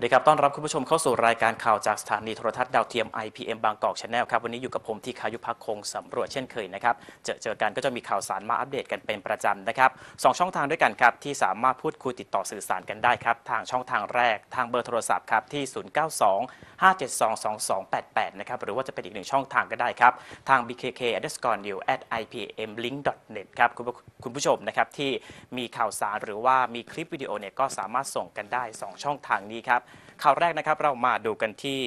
วัสดีครับ ต้อนรับคุณผู้ชมเข้าสู่รายการข่าวจากสถานีโทรทัศน์ดาวเทียม IPM บางกอกชาแนลครับ วันนี้อยู่กับผมที่คายุพักคงสำรวจเช่นเคยนะครับ เจอเจอกันก็จะมีข่าวสารมาอัปเดตกันเป็นประจำนะครับสองช่องทางด้วยกันครับ ที่สามารถพูดคุยติดต่อสื่อสารกันได้ครับ ทางช่องทางแรก ทางเบอร์โทรศัพท์ครับที่ 092 572 2288 นะครับหรือว่าจะเป็นอีกหนึ่งช่องทางก็ได้ครับ ทาง bkk underscore new at ipm link net ครับคุณผู้ชมนะครับที่มีข่าวสารหรือว่ามีคลิปวิดีโอเนี่ยก็สามารถส่งกันได้ 2 ช่องทางนี้ครับข่าวแรกนะครับเรามาดูกันที่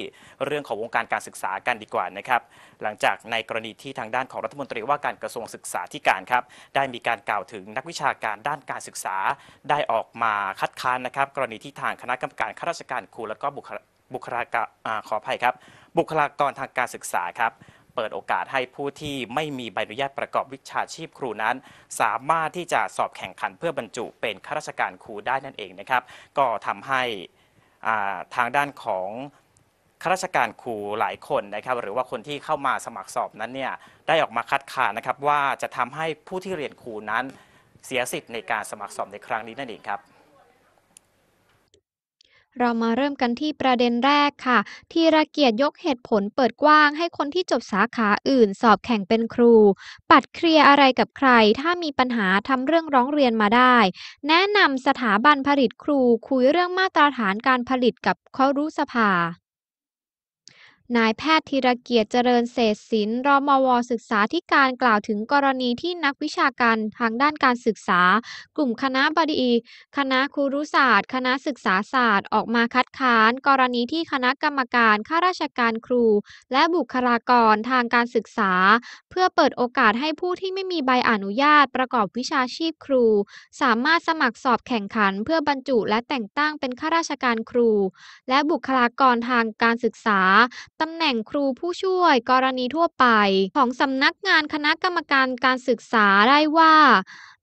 เรื่องของวงการการศึกษากันดีกว่านะครับ หลังจากในกรณีที่ทางด้านของรัฐมนตรี ว่าการกระทรวงศึกษาธิการครับได้มีการกล่าวถึงนักวิชาการด้านการศึกษาได้ออกมาคัดค้านนะครับกรณีที่ทางคณะกรรมการข้าราชการครู และก็บุคบุคลากรขออภัยครับบุคลากรทางการศึกษาครับเปิดโอกาสให้ผู้ที่ไม่มีใบอนุญาตประกอบวิชาชีพครูนั้น สามารถที่จะสอบแข่งขันเพื่อบรรจุ เป็นข้าราชการครูได้นั่นเองนะครับก็ทำให้ทางด้านของข้าราชการครูหลายคนนะครับหรือว่าคนที่เข้ามาสมัครสอบนั้นเนี่ยได้ออกมาคัดค้านนะครับว่าจะทำให้ผู้ที่เรียนครูนั้นเสียสิทธิ์ในการสมัครสอบในครั้งนี้นั่นเองครับเรามาเริ่มกันที่ประเด็นแรกค่ะ ที่ระเกียรยกเหตุผลเปิดกว้างให้คนที่จบสาขาอื่น สอบแข่งเป็นครู ปัดเคลียร์อะไรกับใคร ถ้ามีปัญหาทำเรื่องร้องเรียนมาได้ แนะนำสถาบันผลิตครูคุยเรื่องมาตรฐานการผลิตกับครุสภานายแพทย์ธีรเกียรติเจริญเศษศิลป์รมวศึกษาที่การกล่าวถึงกรณีที่นักวิชาการทางด้านการศึกษา กลุ่มคณะบดีคณะครุศาสตร์ คณะศึกษาศาสตร์ ออกมาคัดค้าน กรณีที่คณะกรรมการข้าราชการครู และบุคลากรทางการศึกษา เพื่อเปิดโอกาสให้ผู้ที่ไม่มีใบอนุญาตประกอบวิชาชีพครู สามารถสมัครสอบแข่งขันเพื่อบรรจุและแต่งตั้งเป็นข้าราชการครู และบุคลากรทางการศึกษาตำแหน่งครูผู้ช่วยกรณีทั่วไป ของสำนักงานคณะกรรมการการศึกษาได้ว่า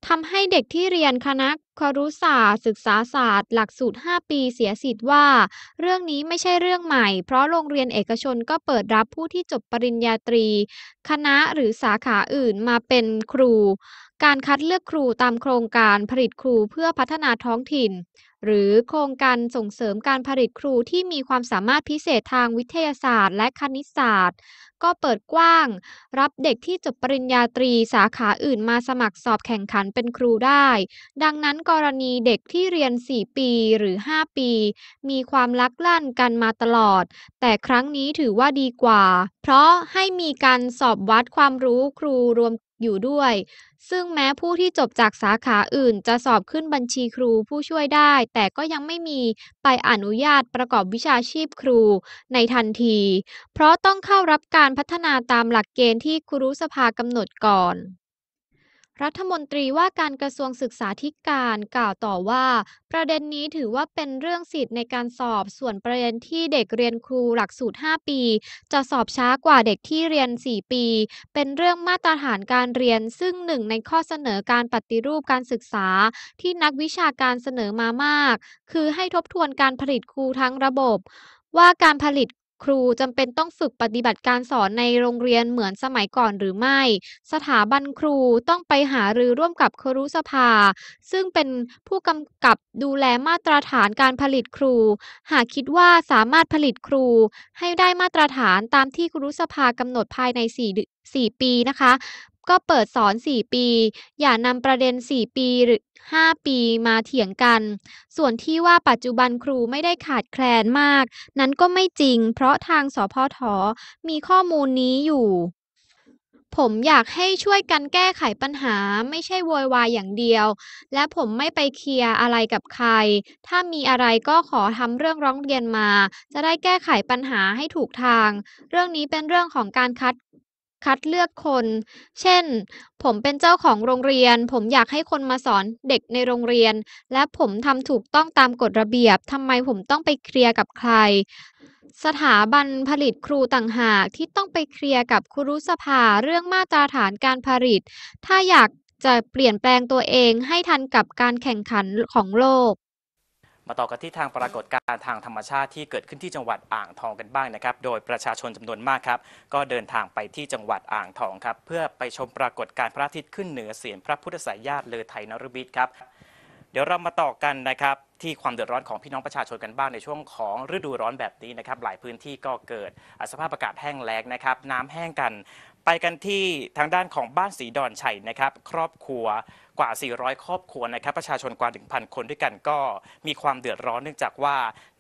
ทำให้เด็กที่เรียนคณะครุศาสตร์ ศึกษาศาสตร์หลักสูตร5ปีเสียสิทธิ์ว่า เรื่องนี้ไม่ใช่เรื่องใหม่ เพราะโรงเรียนเอกชนก็เปิดรับผู้ที่จบปริญญาตรี คณะหรือสาขาอื่นมาเป็นครูการคัดเลือกครูตามโครงการผลิตครูเพื่อพัฒนาท้องถิ่น หรือโครงการส่งเสริมการผลิตครูที่มีความสามารถพิเศษทางวิทยาศาสตร์และคณิตศาสตร์ ก็เปิดกว้างรับเด็กที่จบปริญญาตรีสาขาอื่นมาสมัครสอบแข่งขันเป็นครูได้ ดังนั้นกรณีเด็กที่เรียน 4 ปีหรือ 5 ปี มีความลักลั่นกันมาตลอด แต่ครั้งนี้ถือว่าดีกว่า เพราะให้มีการสอบวัดความรู้ครูรวมอยู่ด้วยซึ่งแม้ผู้ที่จบจากสาขาอื่นจะสอบขึ้นบัญชีครูผู้ช่วยได้ แต่ก็ยังไม่มีใบอนุญาตประกอบวิชาชีพครูในทันที เพราะต้องเข้ารับการพัฒนาตามหลักเกณฑ์ที่ครูสภากำหนดก่อนรัฐมนตรีว่าการกระทรวงศึกษาธิการกล่าวต่อว่า ประเด็นนี้ถือว่าเป็นเรื่องสิทธิ์ในการสอบส่วนประเด็นที่เด็กเรียนครูหลักสูตร 5 ปีจะสอบช้ากว่าเด็กที่เรียน 4 ปี เป็นเรื่องมาตรฐานการเรียนซึ่งหนึ่งในข้อเสนอการปฏิรูปการศึกษาที่นักวิชาการเสนอมามาก คือให้ทบทวนการผลิตครูทั้งระบบ ว่าการผลิตครูจำเป็นต้องฝึกปฏิบัติการสอนในโรงเรียนเหมือนสมัยก่อนหรือไม่ สถาบันครูต้องไปหารือร่วมกับครุสภา ซึ่งเป็นผู้กำกับดูแลมาตรฐานการผลิตครู หากคิดว่าสามารถผลิตครูให้ได้มาตรฐานตามที่ครุสภากำหนดภายใน4่ปีนะคะก็เปิดสอน 4 ปี อย่านำประเด็น 4 ปีหรือ 5 ปีมาเถียงกัน ส่วนที่ว่าปัจจุบันครูไม่ได้ขาดแคลนมาก นั้นก็ไม่จริง เพราะทางสพทมีข้อมูลนี้อยู่ ผมอยากให้ช่วยกันแก้ไขปัญหาไม่ใช่โวยวายอย่างเดียว และผมไม่ไปเคลียร์อะไรกับใคร ถ้ามีอะไรก็ขอทำเรื่องร้องเรียนมา จะได้แก้ไขปัญหาให้ถูกทาง เรื่องนี้เป็นเรื่องของการคัดคัดเลือกคน เช่น ผมเป็นเจ้าของโรงเรียน ผมอยากให้คนมาสอนเด็กในโรงเรียน และผมทำถูกต้องตามกฎระเบียบทำไมผมต้องไปเคลียร์กับใคร สถาบันผลิตครูต่างหากที่ต้องไปเคลียร์กับครูสภาเรื่องมาตรฐานการผลิต ถ้าอยากจะเปลี่ยนแปลงตัวเองให้ทันกับการแข่งขันของโลกมาต่อกันที่ทางปรากฏการณ์ทางธรรมชาติที่เกิดขึ้นที่จังหวัดอ่างทองกันบ้างนะครับ โดยประชาชนจำนวนมากครับก็เดินทางไปที่จังหวัดอ่างทองครับเพื่อไปชมปรากฏการณ์พระอาทิตย์ขึ้นเหนือเสียงพระพุทธสายญาติเลอไทยนรบิดครับ เดี๋ยวเรามาต่อกันนะครับที่ความเดือดร้อนของพี่น้องประชาชนกันบ้างในช่วงของฤดูร้อนแบบนี้นะครับหลายพื้นที่ก็เกิดสภาพอากาศแห้งแล้งนะครับน้ำแห้งกันไปกันที่ทางด้านของบ้านสีดอนชัยนะครับครอบครัวกว่า 400 ครอบครัวนะครับ ประชาชนกว่า 1,000 คนด้วยกันก็มีความเดือดร้อน เนื่องจากว่า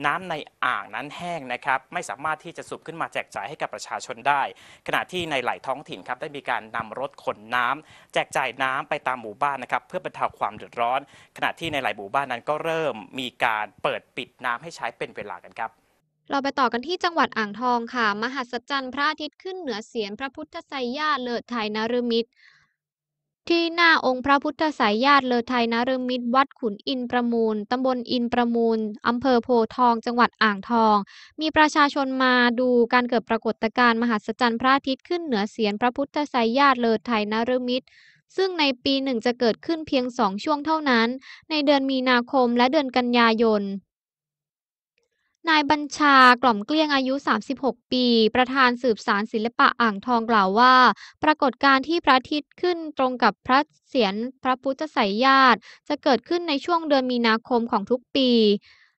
น้ำในอ่างนั้นแห้งนะครับ ไม่สามารถที่จะสูบขึ้นมาแจกจ่ายให้กับประชาชนได้ ขณะที่ในหลายท้องถิ่นครับได้มีการนำรถขนน้ำ แจกจ่ายน้ำไปตามหมู่บ้านนะครับ เพื่อบรรเทาความเดือดร้อน ขณะที่ในหลายหมู่บ้านนั้นก็เริ่มมีการเปิดปิดน้ำให้ใช้เป็นเวลากันครับเราไปต่อกันที่จังหวัดอ่างทองค่ะ มหัศจรรย์พระอาทิตย์ขึ้นเหนือเสียนพระพุทธไสยาเลิศไทยนารมิตร ที่หน้าองค์พระพุทธไสยาเลิศไทยนารมิตร วัดขุนอินประมูลตำบลอินประมูลอำเภอโพทอง จังหวัดอ่างทอง มีประชาชนมาดูการเกิดปรากฏการณ์มหัศจรรย์พระอาทิตย์ขึ้นเหนือเสียนพระพุทธไสยาเลิศไทยนารมิตร ซึ่งในปีหนึ่งจะเกิดขึ้นเพียงสองช่วงเท่านั้น ในเดือนมีนาคมและเดือนกันยายนนายบัญชากล่อมเกลี้ยงอายุ 36 ปี ประธานสืบสารศิลปะอ่างทองกล่าวว่า ปรากฏการณ์ที่พระอาทิตย์ขึ้นตรงกับพระเสียรพระพุทธสายญาติจะเกิดขึ้นในช่วงเดือนมีนาคมของทุกปี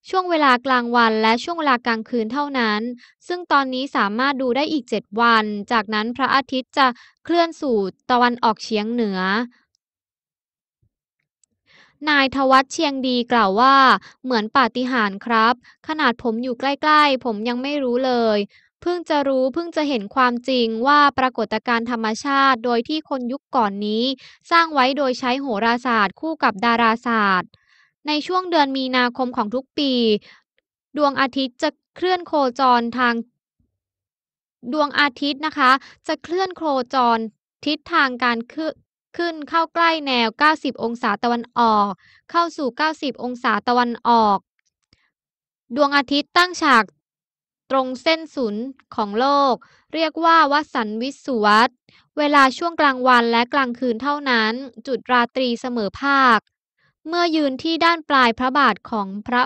ช่วงเวลากลางวันและช่วงเวลากลางคืนเท่านั้น ซึ่งตอนนี้สามารถดูได้อีก 7 วัน จากนั้นพระอาทิตย์จะเคลื่อนสู่ตะวันออกเฉียงเหนือนายทวัตเชียงดีกล่าวว่า เหมือนปาฏิหาริย์ครับ ขนาดผมอยู่ใกล้ๆ ผมยังไม่รู้เลยเพิ่งจะรู้เพิ่งจะเห็นความจริงว่าปรากฏการธรรมชาติ โดยที่คนยุคก่อนนี้ สร้างไว้โดยใช้โหราศาสตร์คู่กับดาราศาสตร์ ในช่วงเดือนมีนาคมของทุกปี ดวงอาทิตย์จะเคลื่อนโคจรทาง ดวงอาทิตย์นะคะ จะเคลื่อนโคจร ทิศทางการขึ้นเข้าใกล้แนว 90 องศาตะวันออก เข้าสู่ 90 องศาตะวันออก ดวงอาทิตย์ตั้งฉากตรงเส้นศูนย์ของโลก เรียกว่าวัสันวิสุวัตเวลาช่วงกลางวันและกลางคืนเท่านั้น จุดราตรีเสมอภาค เมื่อยืนที่ด้านปลายพระบาทของพระ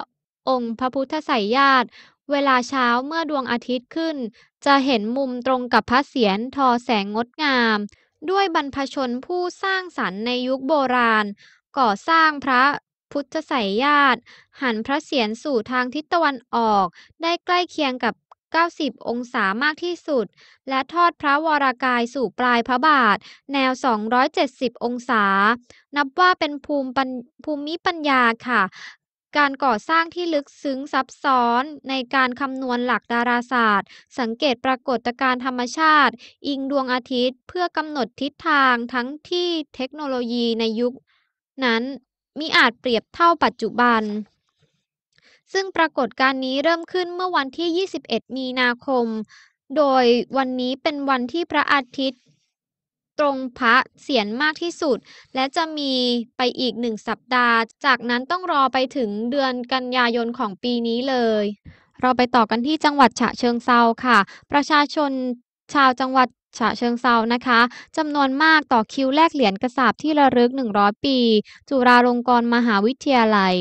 องค์พระพุทธไสยญาติเวลาเช้าเมื่อดวงอาทิตย์ขึ้น จะเห็นมุมตรงกับพระเศียรทอแสงงดงามด้วยบรรพชนผู้สร้างสรรค์ในยุคโบราณ ก่อสร้างพระพุทธไสยญาติหันพระเศียรสู่ทางทิศตะวันออก ได้ใกล้เคียงกับ 90 องศามากที่สุด และทอดพระวรากายสู่ปลายพระบาท แนว 270 องศา นับว่าเป็นภูมิภูมิปัญญาค่ะการก่อสร้างที่ลึกซึ้งซับซ้อนในการคำนวณหลักดาราศาสตร์ สังเกตปรากฏการธรรมชาติ อิงดวงอาทิตย์ เพื่อกำหนดทิศทางทั้งที่เทคโนโลยีในยุค นั้นมิอาจเปรียบเท่าปัจจุบัน ซึ่งปรากฏการณ์นี้เริ่มขึ้นเมื่อวันที่ 21 มีนาคม โดยวันนี้เป็นวันที่พระอาทิตย์ตรงพระเสียนมากที่สุด และจะมีไปอีกหนึ่งสัปดาห์ จากนั้นต้องรอไปถึงเดือนกันยายนของปีนี้เลย เราไปต่อกันที่จังหวัดฉะเชิงเซาค่ะ ประชาชนชาวจังหวัดฉะเชิงเซานะคะจำนวนมากต่อคิวแลกเหรียญกระสาบที่ระลึก100ปี จุฬาลงกรณ์มหาวิทยาลัย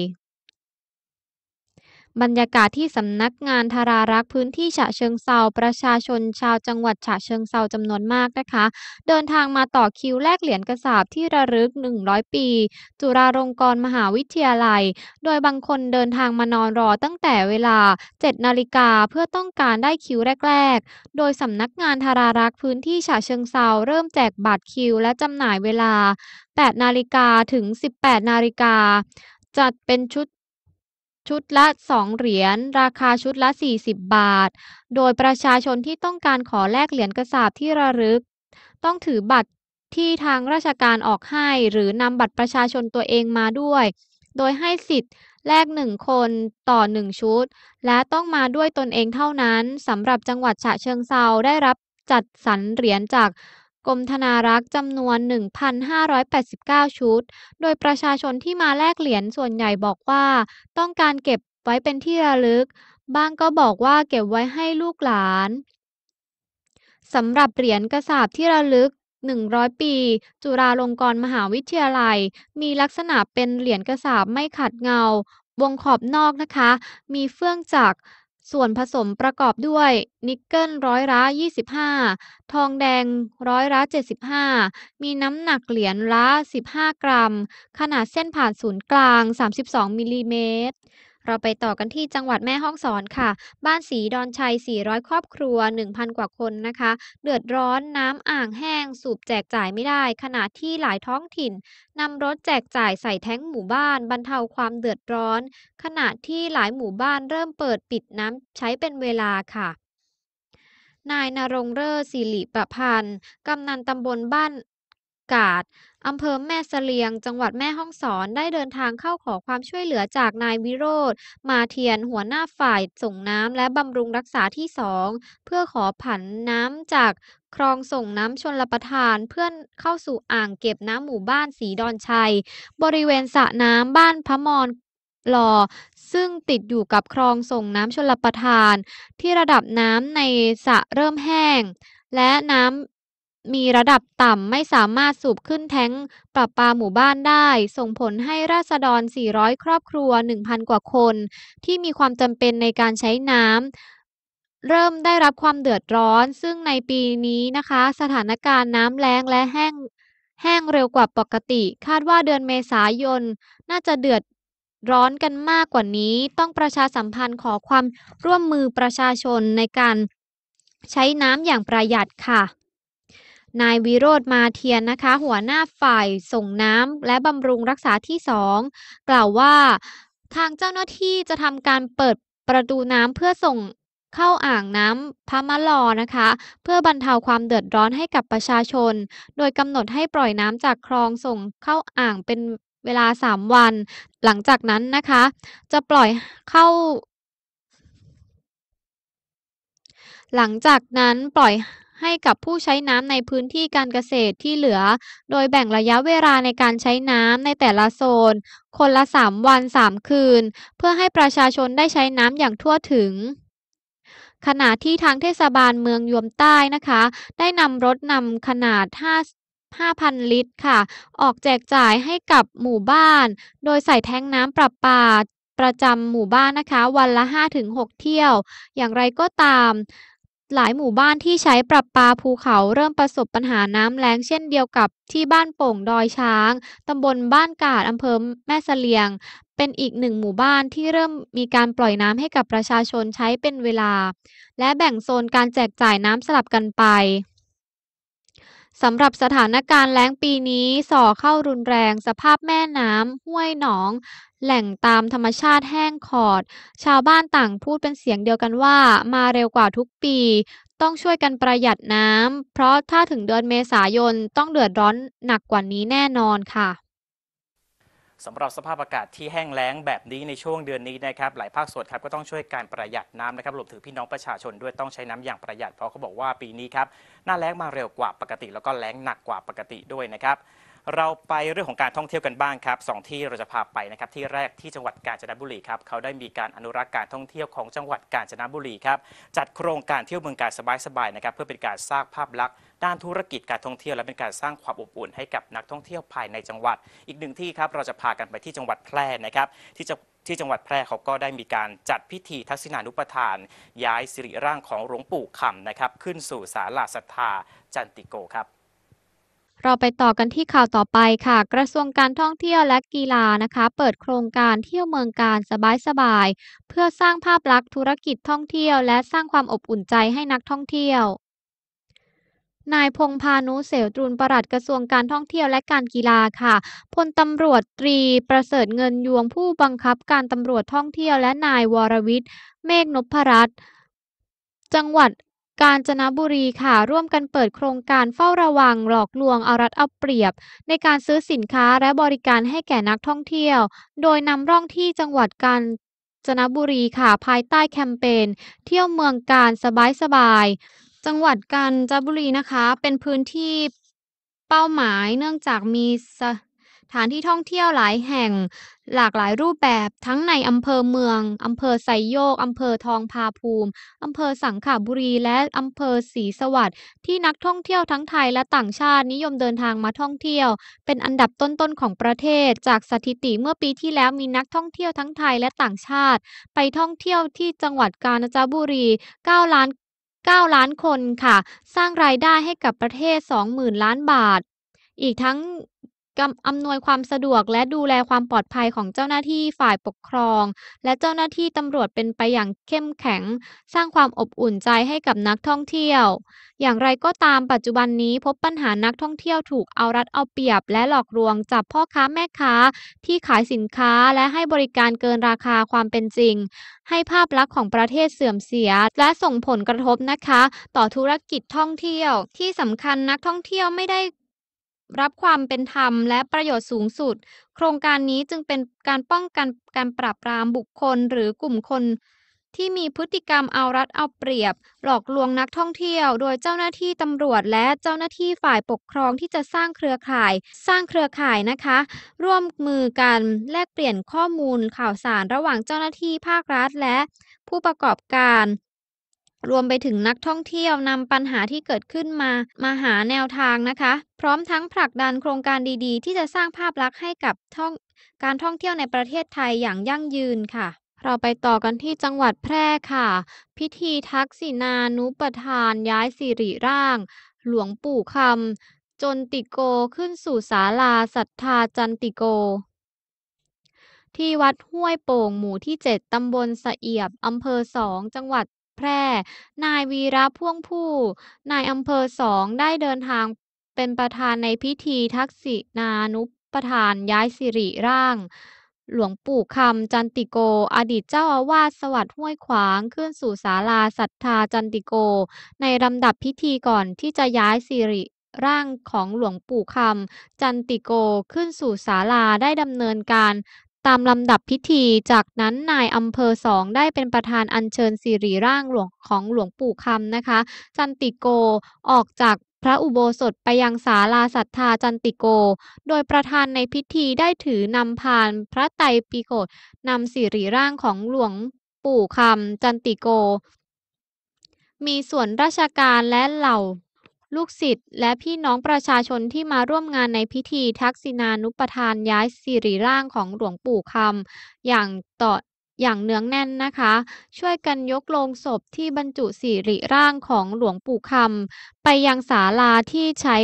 บรรยากาศที่สำนักงานธารารักษ์พื้นที่ฉะเชิงเซาประชาชนชาวจังหวัดฉะเชิงเซาจำนวนมากนะคะเดินทางมาต่อคิวแลกเหรียญกระสาบที่ระลึก 100 ปี จุฬาลงกรณ์มหาวิทยาลัย โดยบางคนเดินทางมานอนรอตั้งแต่เวลา 7 นาฬิกาเพื่อต้องการได้คิวแรก ๆ โดยสำนักงานธารารักษ์พื้นที่ฉะเชิงเซาเริ่มแจกบัตรคิวและจำหน่ายเวลา 8 นาฬิกาถึง 18 นาฬิกาจัดเป็นชุดชุดละ2เหรียญราคาชุดละ40บาทโดยประชาชนที่ต้องการขอแลกเหรียญกระสาบที่ระลึก ต้องถือบัตรที่ทางราชการออกให้หรือนำบัตรประชาชนตัวเองมาด้วย โดยให้สิทธิ์แลกหนึ่งคนต่อหนึ่งชุด และต้องมาด้วยตนเองเท่านั้นสำหรับจังหวัดฉะเชิงเซาได้รับจัดสรรเหรียญจากกรมธนารักษ์จำนวน 1,589 ชุด โดยประชาชนที่มาแลกเหรียญส่วนใหญ่บอกว่า ต้องการเก็บไว้เป็นที่ระลึก บ้างก็บอกว่าเก็บไว้ให้ลูกหลาน สำหรับเหรียญกระสาบที่ระลึก 100 ปี จุฬาลงกรณ์มหาวิทยาลัย มีลักษณะเป็นเหรียญกระสาบไม่ขัดเงา วงขอบนอกนะคะ มีเฟื่องจักรส่วนผสมประกอบด้วยนิกเกิลร้อยละ25 ทองแดงร้อยละ75 มีน้ำหนักเหรียญละ15 กรัม ขนาดเส้นผ่านศูนย์กลาง 32 มิลลิเมตรเราไปต่อกันที่จังหวัดแม่ฮ่องสอนค่ะ บ้านสีดอนชัย 400 ครอบครัว 1,000 กว่าคนนะคะ เดือดร้อนน้ำอ่างแห้ง สูบแจกจ่ายไม่ได้ ขณะที่หลายท้องถิ่นนำรถแจกจ่าย ใส่แท้งหมู่บ้านบรรเทาความเดือดร้อน ขณะที่หลายหมู่บ้านเริ่มเปิดปิดน้ำใช้เป็นเวลาค่ะ นายนรงเรอสิริประพันธ์ กำนันตำบลบ้านกาศอำเภอแม่เสลียงจังหวัดแม่ฮ่องสอนได้เดินทางเข้าขอความช่วยเหลือจากนายวิโรธมาเทียนหัวหน้าฝ่ายส่งน้ำและบำรุงรักษาที่สอง เพื่อขอผันน้ำจากคลองส่งน้ำชนระทานเพื่อนเข้าสู่อ่างเก็บน้ำหมู่บ้านสีดอนชัย บริเวณสระน้ำบ้านพระมรหล่อซึ่งติดอยู่กับคลองส่งน้ำชลประทาน ที่ระดับน้ำในสระเริ่มแห้งและน้ำมีระดับต่ำ ไม่สามารถสูบขึ้นแท้งปรับปาหมู่บ้านได้ ส่งผลให้ราษฎร 400 ครอบครัว 1,000 กว่าคน ที่มีความจำเป็นในการใช้น้ำเริ่มได้รับความเดือดร้อน ซึ่งในปีนี้นะคะ สถานการณ์น้ำแล้งและแห้งแห้งเร็วกว่าปกติ คาดว่าเดือนเมษายน น่าจะเดือดร้อนกันมากกว่านี้ ต้องประชาสัมพันธ์ขอความร่วมมือประชาชนในการใช้น้ำอย่างประหยัดค่ะนายวิโรธมาเทียนนะคะ หัวหน้าฝ่ายส่งน้ำและบำรุงรักษาที่สอง กล่าวว่า ทางเจ้าหน้าที่จะทำการเปิดประตูน้ำเพื่อส่งเข้าอ่างน้ำพะมะลอนะคะ เพื่อบรรเทาความเดือดร้อนให้กับประชาชน โดยกำหนดให้ปล่อยน้ำจาก คลองส่งเข้าอ่างเป็นเวลา 3 วัน หลังจากนั้นนะคะ จะปล่อยเข้า หลังจากนั้นปล่อยให้กับผู้ใช้น้ำในพื้นที่การเกษตรที่เหลือ โดยแบ่งระยะเวลาในการใช้น้ำในแต่ละโซน คนละ 3 วัน3คืน เพื่อให้ประชาชนได้ใช้น้ำอย่างทั่วถึงขณะที่ทางเทศบาลเมืองยวมใต้นะคะได้นำรถนำขนาด5 5,000 ลิตรค่ะ ออกแจกจ่ายให้กับหมู่บ้าน โดยใส่แท้งน้ำประปาประจำหมู่บ้านนะคะวันละ5-6เที่ยว อย่างไรก็ตามหลายหมู่บ้านที่ใช้ปรับปาภูเขาเริ่มประสบปัญหาน้ำแล้งเช่นเดียวกับที่บ้านโป่งดอยช้างตำบลบ้านกาดอำเภอแม่เสลียง เป็นอีกหนึ่งหมู่บ้านที่เริ่มมีการปล่อยน้ำให้กับประชาชนใช้เป็นเวลา และแบ่งโซนการแจกจ่ายน้ำสลับกันไป สำหรับสถานการณ์แล้งปีนี้ส่อเข้ารุนแรง สภาพแม่น้ำห้วยหนองแหล่งตามธรรมชาติแห้งขอด ชาวบ้านต่างพูดเป็นเสียงเดียวกันว่ามาเร็วกว่าทุกปี ต้องช่วยกันประหยัดน้ำเพราะถ้าถึงเดือนเมษายนต้องเดือดร้อนหนักกว่านี้แน่นอนค่ะสำหรับสภาพอากาศที่แห้งแล้งแบบนี้ในช่วงเดือนนี้นะครับ หลายภาคส่วนครับก็ต้องช่วยการประหยัดน้ำนะครับรวมถึงพี่น้องประชาชนด้วยต้องใช้น้ำอย่างประหยัดเพราะเขาบอกว่าปีนี้ครับหน้าแล้งมาเร็วกว่าปกติ แล้วก็แล้งหนักกว่าปกติด้วยนะครับเราไปเรื่องของการท่องเที่ยวกันบ้างครับสองที่เราจะพาไปนะครับที่แรกที่จังหวัดกาญจนบุรีครับเขาได้มีการอนุรักษ์การท่องเที่ยวของจังหวัดกาญจนบุรีครับจัดโครงการเที่ยวเมืองกาญสบายๆนะครับ เพื่อเป็นการสร้างภาพลักษณ์ด้านธุรกิจการท่องเที่ยวและเป็นการสร้างความอบอุ่น ให้กับนักท่องเที่ยวภายในจังหวัด อีกหนึ่งที่ครับเราจะพากันไปที่จังหวัดแพร่นะครับที่จะที่จังหวัดแพร่เขาก็ได้มีการจัดพิธีทักษิณานุปทาน ย้ายสิริร่างของหลวงปู่คำนะครับขึ้นสู่ศาลาศรัทธาจันติโกครับเราไปต่อกันที่ข่าวต่อไปค่ะ กระทรวงการท่องเที่ยวและกีฬานะคะ เปิดโครงการเที่ยวเมืองการสบายๆเพื่อสร้างภาพลักษณ์ธุรกิจท่องเที่ยว และสร้างความอบอุ่นใจให้นักท่องเที่ยว นายพงพานุเสวตรุนประหลัดกระทรวงการท่องเที่ยวและการกีฬาค่ะ พลตำรวจตรีประเสริฐเงินยวงผู้บังคับการตำรวจท่องเที่ยวและนายวรวิทย์เมฆนพรัตน์จังหวัดกาญจนบุรีค่ะร่วมกันเปิดโครงการเฝ้าระวังหลอกลวงเอารัดเอาเปรียบ ในการซื้อสินค้าและบริการให้แก่นักท่องเที่ยว โดยนำร่องที่จังหวัดกาญจนบุรีค่ะภายใต้แคมเปญเที่ยวเมืองกาญสบายสบาย จังหวัดกาญจนบุรีนะคะเป็นพื้นที่ เป้าหมายเนื่องจากมีถานที่ท่องเที่ยวหลายแห่ง หลากหลายรูปแบบทั้งในอำเภอเมืองอำเภอไซโยกอำเภอทองพาภูมิอำเภอสังขบุรี และอำเภอศรีสวัสดิ์ที่นักท่องเที่ยวทั้งไทยและต่างชาติ นิยมเดินทางมาท่องเที่ยว เป็นอันดับต้นๆของประเทศจากสถิติเมื่อปีที่แล้วมีนักท่องเที่ยวทั้งไทยและต่างชาติ ไปท่องเที่ยวที่จังหวัดกาญจนบุรี 9 ล้าน 9 ล้านคนค่ะสร้างรายได้ให้กับประเทศ 20,000 ล้านบาท อีกทั้งกำอำนวยความสะดวกและดูแลความปลอดภัยของเจ้าหน้าที่ฝ่ายปกครอง และเจ้าหน้าที่ตำรวจเป็นไปอย่างเข้มแข็ง สร้างความอบอุ่นใจให้กับนักท่องเที่ยว อย่างไรก็ตามปัจจุบันนี้พบปัญหานักท่องเที่ยวถูกเอารัดเอาเปรียบ และหลอกลวงจับพ่อค้าแม่ค้า ที่ขายสินค้าและให้บริการเกินราคาความเป็นจริง ให้ภาพลักษณ์ของประเทศเสื่อมเสียและส่งผลกระทบนะคะ ต่อธุรกิจท่องเที่ยว ที่สำคัญนักท่องเที่ยวไม่ได้รับความเป็นธรรม และประโยชน์สูงสุด โครงการนี้จึงเป็นการป้องกันการปราบปราม บุคคลหรือกลุ่มคน ที่มีพฤติกรรมเอารัด เอาเปรียบ หลอกลวงนักท่องเที่ยว โดยเจ้าหน้าที่ตำรวจและเจ้าหน้าที่ฝ่ายปกครองที่จะสร้างเครือข่าย สร้างเครือข่ายนะคะ ร่วมมือกันแลกเปลี่ยนข้อมูลข่าวสารระหว่างเจ้าหน้าที่ภาครัฐและ ผู้ประกอบการรวมไปถึงนักท่องเที่ยวนำปัญหาที่เกิดขึ้นมา มาหาแนวทางนะคะ พร้อมทั้งผลักดันโครงการดีๆ ที่จะสร้างภาพลักษณ์ให้กับท่องการท่องเที่ยวในประเทศไทยอย่างยั่งยืนค่ะ เราไปต่อกันที่จังหวัดแพร่ค่ะ พิธีทักษินานุประทานย้ายสิริร่าง หลวงปู่คำจนติโกขึ้นสู่ศาลาศรัทธาจันติโก ที่วัดห้วยโป่งหมู่ที่7ตำบลสะเอียบอำเภอสองจังหวัดแพร่นายวีระพ่วงผู้ นายอำเภอสองได้เดินทางเป็นประธานในพิธีทักษิณานุปทานย้ายสิริร่าง หลวงปู่คำจันติโกอดีตเจ้าอาวาสสวัสดิ์ห้วยขวางขึ้นสู่ศาลาศรัทธา จันติโก ในลำดับพิธีก่อนที่จะย้ายสิริร่างของหลวงปู่คำจันติโกขึ้นสู่ศาลาได้ดำเนินการตามลำดับพิธีจากนั้น นายอำเภอสองได้เป็นประธานอัญเชิญสิริร่างหลวงของหลวงปู่คำนะคะ จันติโกออกจากพระอุโบสถไปยังศาลาศรัทธาจันติโก โดยประธานในพิธีได้ถือนำพานพระไตรปิฎกนำสิริร่างของหลวงปู่คำจันติโก มีส่วนราชการและเหล่าลูกศิษย์และพี่น้องประชาชนที่มาร่วมงานในพิธีทักษิณานุปทานย้ายสิริร่างของหลวงปู่คำอย่างต่ออย่างเนื้องแน่นนะคะ ช่วยกันยกโลงศพที่บรรจุสิริร่างของหลวงปู่คำไปยังศาลาที่ใช้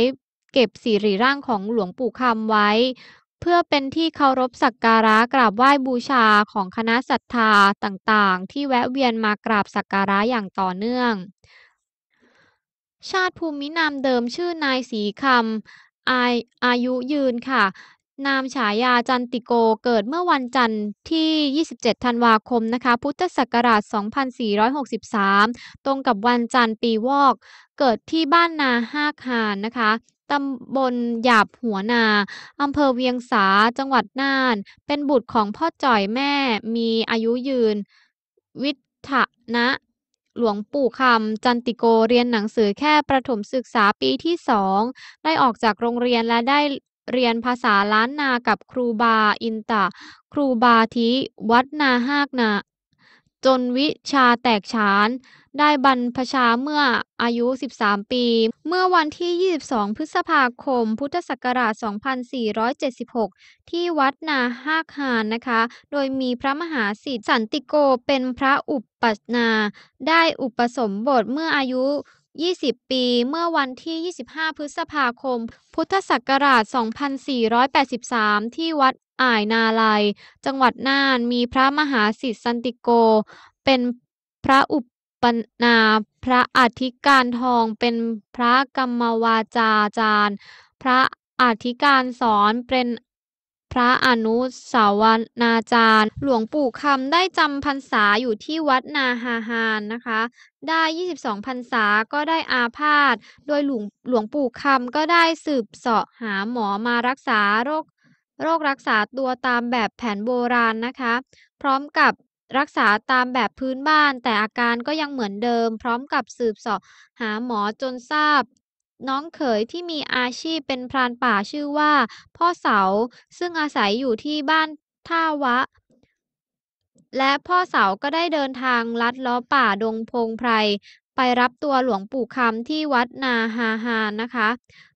เก็บสิริร่างของหลวงปู่คำไว้ เพื่อเป็นที่เคารพสักการะกราบไหว้บูชาของคณะศรัทธาต่างๆ ที่แวะเวียนมากราบสักการะอย่างต่อเนื่องชาติภูมินามเดิมชื่อนายศรีคำอาอายุยืนค่ะ นามฉายาจันติโกเกิดเมื่อวันจันทร์ที่ 27ธันวาคมนะคะ พุทธศักราช2463 ตรงกับวันจันทร์ปีวอก เกิดที่บ้านนาห้าคานนะคะตำบลหยาบหัวนาอำเภอเวียงสาจังหวัดน่าน เป็นบุตรของพ่อจ่อยแม่มีอายุยืนวิทนะหลวงปู่คำจันติโกเรียนหนังสือแค่ประถมศึกษาปีที่สองได้ออกจากโรงเรียนและได้เรียนภาษาล้านนากับครูบาอินตะครูบาทิวัดนาหากนาจนวิชาแตกฉานได้บรรพชาเมื่ออายุ 13 ปี เมื่อวันที่ 22 พฤษภาคม พุทธศักราช 2476 ที่วัดนาฮากฮานนะคะโดยมีพระมหาสิทธิสันติโกเป็นพระอุปปัชนาได้อุปสมบทเมื่ออายุ 20 ปี เมื่อวันที่ 25 พฤษภาคมพุทธศักราช2483ที่วัดอ่ายนาลัย จังหวัดน่านมีพระมหาสิทธิสันติโกเป็นพระอุปปนาพระอธิการทองเป็นพระกรรมวาจาจารย์พระอธิการสอนเป็นพระอนุสาวนาจารย์ หลวงปู่คำได้จำพรรษาอยู่ที่วัดนาฮาฮานนะคะ ได้ 22พรรษาก็ได้อาพาธโดยหลวงหลวงปู่คำก็ได้สืบเสาะหาหมอมารักษาโรคโรครักษาตัวตามแบบแผนโบราณนะคะ พร้อมกับรักษาตามแบบพื้นบ้านแต่อาการก็ยังเหมือนเดิมพร้อมกับสืบสอบหาหมอจนทราบ น้องเขยที่มีอาชีพเป็นพรานป่าชื่อว่าพ่อเสาซึ่งอาศัยอยู่ที่บ้านท่าวะ และพ่อเสาก็ได้เดินทางลัดล้อป่าดงพงไพรไปรับตัวหลวงปู่คำที่วัดนาฮาฮานะคะ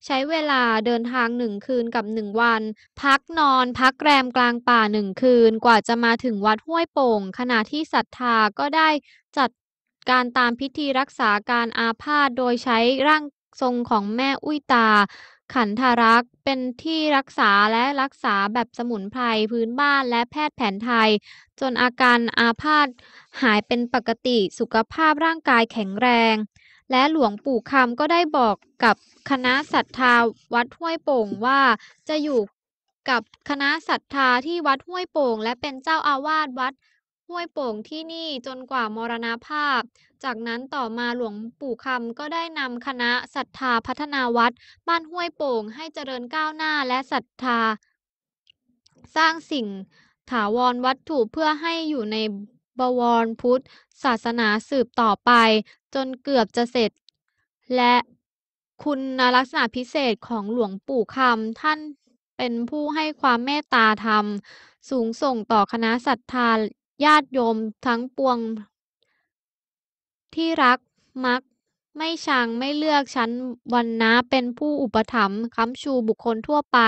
ใช้เวลาเดินทางหนึ่งคืนกับหนึ่งวัน พักนอนพักแรมกลางป่าหนึ่งคืนกว่าจะมาถึงวัดห้วยโป่ง ขณะที่ศรัทธาก็ได้จัดการตามพิธีรักษาการอาพาธโดยใช้ร่างทรงของแม่อุ้ยตาขันธารักษ์เป็นที่รักษาและรักษาแบบสมุนไพรพื้นบ้านและแพทย์แผนไทย จนอาการอาพาธหายเป็นปกติสุขภาพร่างกายแข็งแรง และหลวงปู่คำก็ได้บอกกับคณะศรัทธาวัดห้วยโป่งว่าจะอยู่กับคณะศรัทธาที่วัดห้วยโป่งและเป็นเจ้าอาวาสวัดห้วยโป่งที่นี่จนกว่ามรณภาพ จากนั้นต่อมาหลวงปู่คำก็ได้นำคณะศรัทธาพัฒนาวัด บ้านห้วยโป่งให้เจริญก้าวหน้าและศรัทธาสร้างสิ่งถาวรวัตถุเพื่อให้อยู่ในบวรพุทธ ศาสนาสืบต่อไปจนเกือบจะเสร็จ และคุณลักษณะพิเศษของหลวงปู่คำท่านเป็นผู้ให้ความเมตตาธรรม สูงส่งต่อคณะศรัทธาญาติโยมทั้งปวง ที่รักมักไม่ชัง ไม่เลือกชั้นวันนะเป็นผู้อุปถัมภ์ค้ำชูบุคคลทั่วไป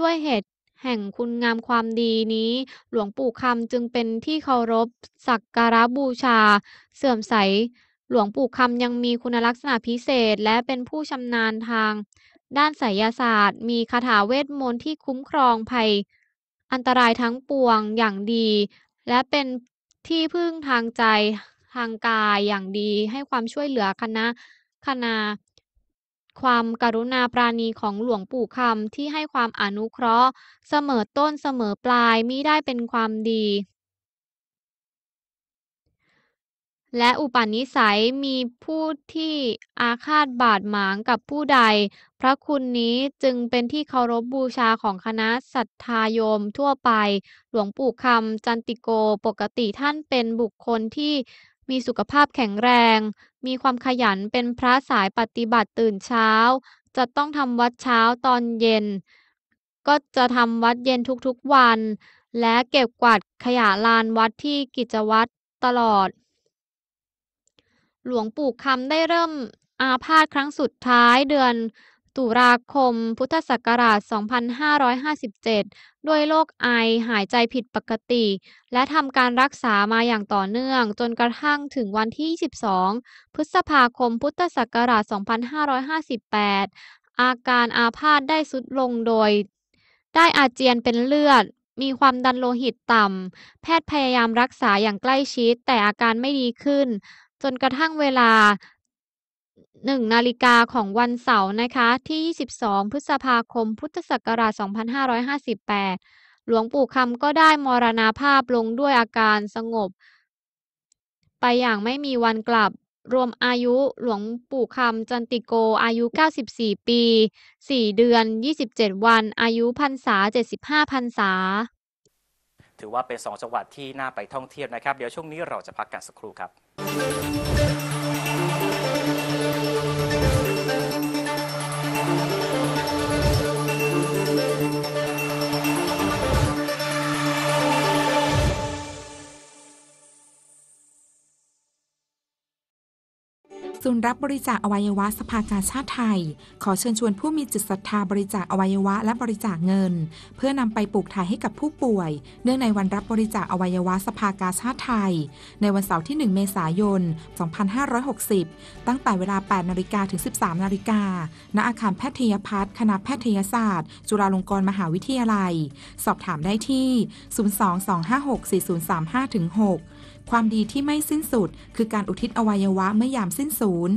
ด้วยเหตุแห่งคุณงามความดีนี้ หลวงปู่คำจึงเป็นที่เคารพ สักการะบูชา เสื่อมใส หลวงปู่คำยังมีคุณลักษณะพิเศษและเป็นผู้ชำนาญทาง ด้านไสยศาสตร์ มีคาถาเวทมนต์ที่คุ้มครอง ภัย อันตรายทั้งปวงอย่างดีและเป็นที่พึ่งทางใจทางกายอย่างดี ให้ความช่วยเหลือคณะคณะความกรุณาปราณีของหลวงปู่คำที่ให้ความอนุเคราะห์ เสมอต้นเสมอปลายมิได้เป็นความดีและอุปนิสัยมีผู้ที่อาฆาตบาดหมางกับผู้ใด พระคุณนี้จึงเป็นที่เคารพบบูชาของคณะศรัทธาโยมทั่วไป หลวงปู่คำจันติโกปกติท่านเป็นบุคคลที่มีสุขภาพแข็งแรง มีความขยันเป็นพระสายปฏิบัติตื่นเช้า จะต้องทำวัดเช้าตอนเย็น ก็จะทำวัดเย็นทุกๆวัน และเก็บกวาดขยะลานวัดที่กิจวัตรตลอดหลวงปู่คำได้เริ่มอาพาธครั้งสุดท้ายเดือน ตุลาคมพุทธศักราช 2557 ด้วยโรคไอหายใจผิดปกติ และทำการรักษามาอย่างต่อเนื่องจนกระทั่งถึงวันที่ 22พฤษภาคมพุทธศักราช 2558 อาการอาพาธได้สุดลงโดย ได้อาเจียนเป็นเลือด มีความดันโลหิตต่ำแพทย์พยายามรักษาอย่างใกล้ชิดแต่อาการไม่ดีขึ้นจนกระทั่งเวลา1นาฬิกาของวันเสาร์นะคะ ที่ 22 พฤษภาคม พุทธศักราช 2558 หลวงปู่คำก็ได้มรณาภาพลงด้วยอาการสงบ ไปอย่างไม่มีวันกลับ รวมอายุหลวงปู่คำจันติโกอายุ 94 ปี 4 เดือน 27 วัน อายุพรรษา 75พรรษาถือว่าเป็น2จังหวัดที่น่าไปท่องเที่ยวนะครับ เดี๋ยวช่วงนี้เราจะพักกันสักครู่ครับรับบริจาคอวัยวะสภากาชาติไทย ขอเชิญชวนผู้มีจิตศรัทธาบริจาคอวัยวะและบริจาคเงิน เพื่อนำไปปลูกถ่ายให้กับผู้ป่วย เนื่องในวันรับบริจาคอวัยวะสภากาชาติไทย ในวันเสาร์ที่ 1 เมษายน 2560 ตั้งแต่เวลา 8นาฬิกาถึง 13 นาฬิกาณอาคาร แพทยพัฒน์คณะแพทยศาสตร์ จุฬาลงกรณ์มหาวิทยาลัย สอบถามได้ที่ 022564035-6ความดีที่ไม่สิ้นสุดคือการอุทิศอวัยวะเมื่อยามสิ้นสูญ